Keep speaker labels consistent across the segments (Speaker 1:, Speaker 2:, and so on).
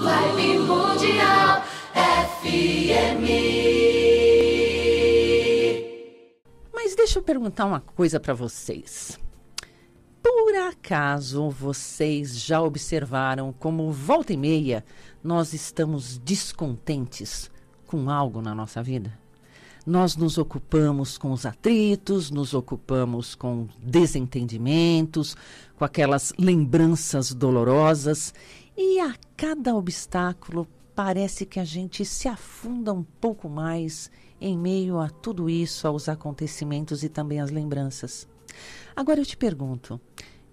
Speaker 1: Live Mundial FM. Mas deixa eu perguntar uma coisa para vocês. Por acaso vocês já observaram como volta e meia nós estamos descontentes com algo na nossa vida? Nós nos ocupamos com os atritos, nos ocupamos com desentendimentos, com aquelas lembranças dolorosas e a cada obstáculo parece que a gente se afunda um pouco mais em meio a tudo isso, aos acontecimentos e também às lembranças. Agora eu te pergunto,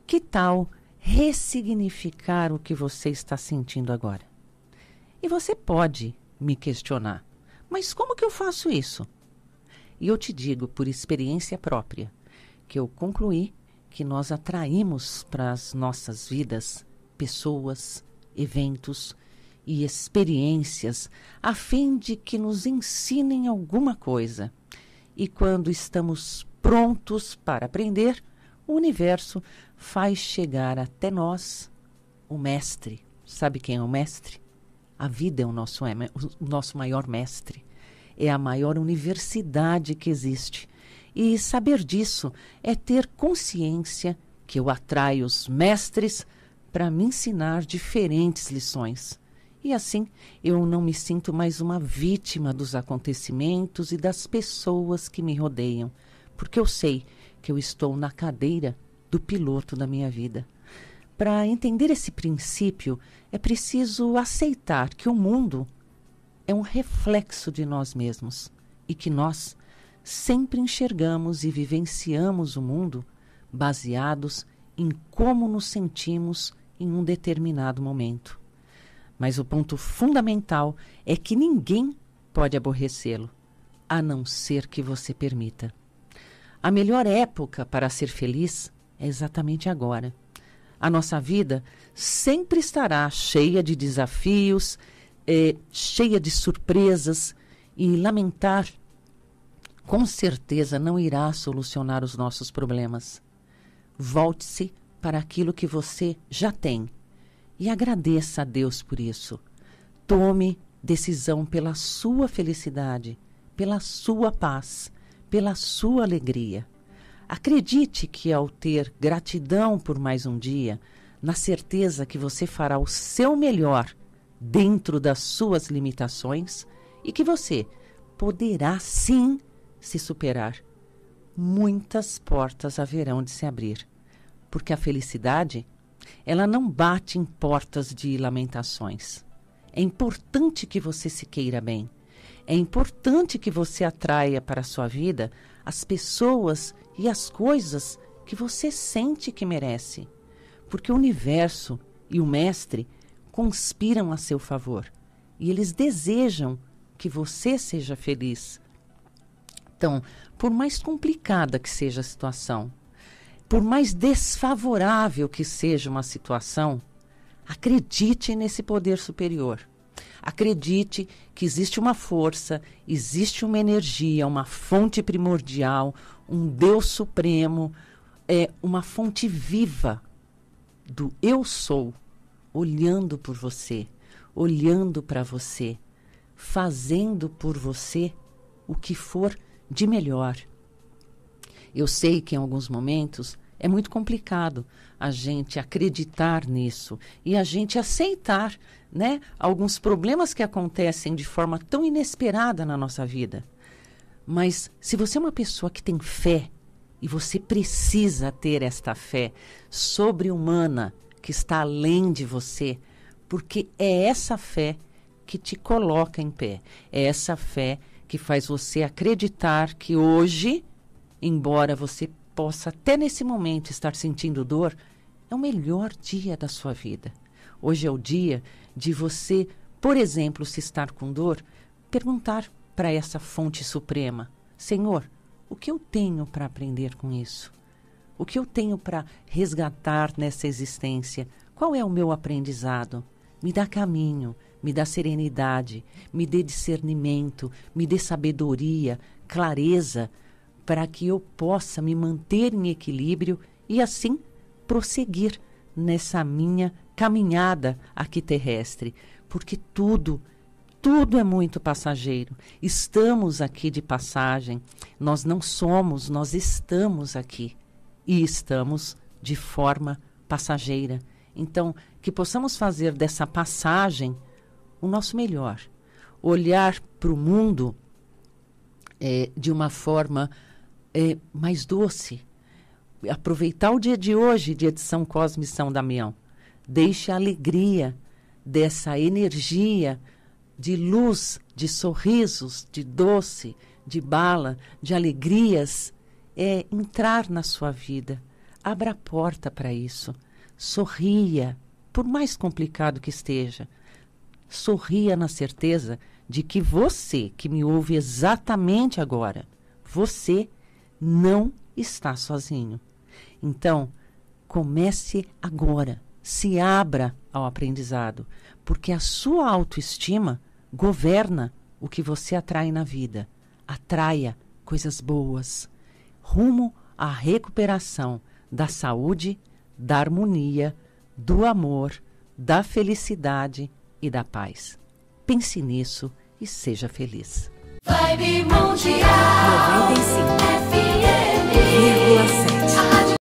Speaker 1: que tal ressignificar o que você está sentindo agora? E você pode me questionar, mas como que eu faço isso? E eu te digo por experiência própria que eu concluí que nós atraímos para as nossas vidas pessoas, eventos e experiências a fim de que nos ensinem alguma coisa. E quando estamos prontos para aprender, o universo faz chegar até nós o mestre. Sabe quem é o mestre? A vida é o nosso, é, o nosso maior mestre. É a maior universidade que existe. E saber disso é ter consciência que eu atraio os mestres para me ensinar diferentes lições. E assim eu não me sinto mais uma vítima dos acontecimentos e das pessoas que me rodeiam, porque eu sei que eu estou na cadeira do piloto da minha vida. Para entender esse princípio, é preciso aceitar que o mundo é um reflexo de nós mesmos e que nós sempre enxergamos e vivenciamos o mundo baseados em como nos sentimos em um determinado momento. Mas o ponto fundamental é que ninguém pode aborrecê-lo, a não ser que você permita. A melhor época para ser feliz é exatamente agora. A nossa vida sempre estará cheia de desafios, eh, cheia de surpresas, e lamentar com certeza não irá solucionar os nossos problemas. Volte-se para aquilo que você já tem e agradeça a Deus por isso. Tome decisão pela sua felicidade, pela sua paz, pela sua alegria. Acredite que ao ter gratidão por mais um dia, na certeza que você fará o seu melhor dentro das suas limitações e que você poderá sim se superar muitas portas haverão de se abrir, porque a felicidade, ela não bate em portas de lamentações. É importante que você se queira bem. É importante que você atraia para a sua vida as pessoas e as coisas que você sente que merece, porque o universo e o mestre conspiram a seu favor e eles desejam que você seja feliz. Então, por mais complicada que seja a situação, por mais desfavorável que seja uma situação, acredite nesse poder superior. Acredite que existe uma força, existe uma energia, uma fonte primordial, um Deus supremo, é uma fonte viva do eu sou, olhando por você, olhando para você, fazendo por você o que for necessário de melhor. Eu sei que em alguns momentos é muito complicado a gente acreditar nisso e a gente aceitar, né, alguns problemas que acontecem de forma tão inesperada na nossa vida. Mas se você é uma pessoa que tem fé e você precisa ter esta fé sobre-humana que está além de você, porque é essa fé que te coloca em pé, é essa fé que que faz você acreditar que hoje, embora você possa até nesse momento estar sentindo dor, é o melhor dia da sua vida. Hoje é o dia de você, por exemplo, se estar com dor, perguntar para essa fonte suprema: Senhor, o que eu tenho para aprender com isso? O que eu tenho para resgatar nessa existência? Qual é o meu aprendizado? Me dá caminho, me dá serenidade, me dê discernimento, me dê sabedoria, clareza, para que eu possa me manter em equilíbrio e assim prosseguir nessa minha caminhada aqui terrestre, porque tudo tudo é muito passageiro. Estamos aqui de passagem. Nós não somos, nós estamos aqui e estamos de forma passageira. Então, que possamos fazer dessa passagem o nosso melhor. Olhar para o mundo é, de uma forma é, mais doce. Aproveitar o dia de hoje, dia de São Cosme e São Damião. Deixe a alegria dessa energia de luz, de sorrisos, de doce, de bala, de alegrias, é entrar na sua vida. Abra a porta para isso. Sorria, por mais complicado que esteja sorria na certeza de que você, que me ouve exatamente agora, você não está sozinho. Então, comece agora, se abra ao aprendizado, porque a sua autoestima governa o que você atrai na vida. Atraia coisas boas, rumo à recuperação da saúde, da harmonia, do amor, da felicidade e da paz. Pense nisso e seja feliz. Vibe Mundial 95.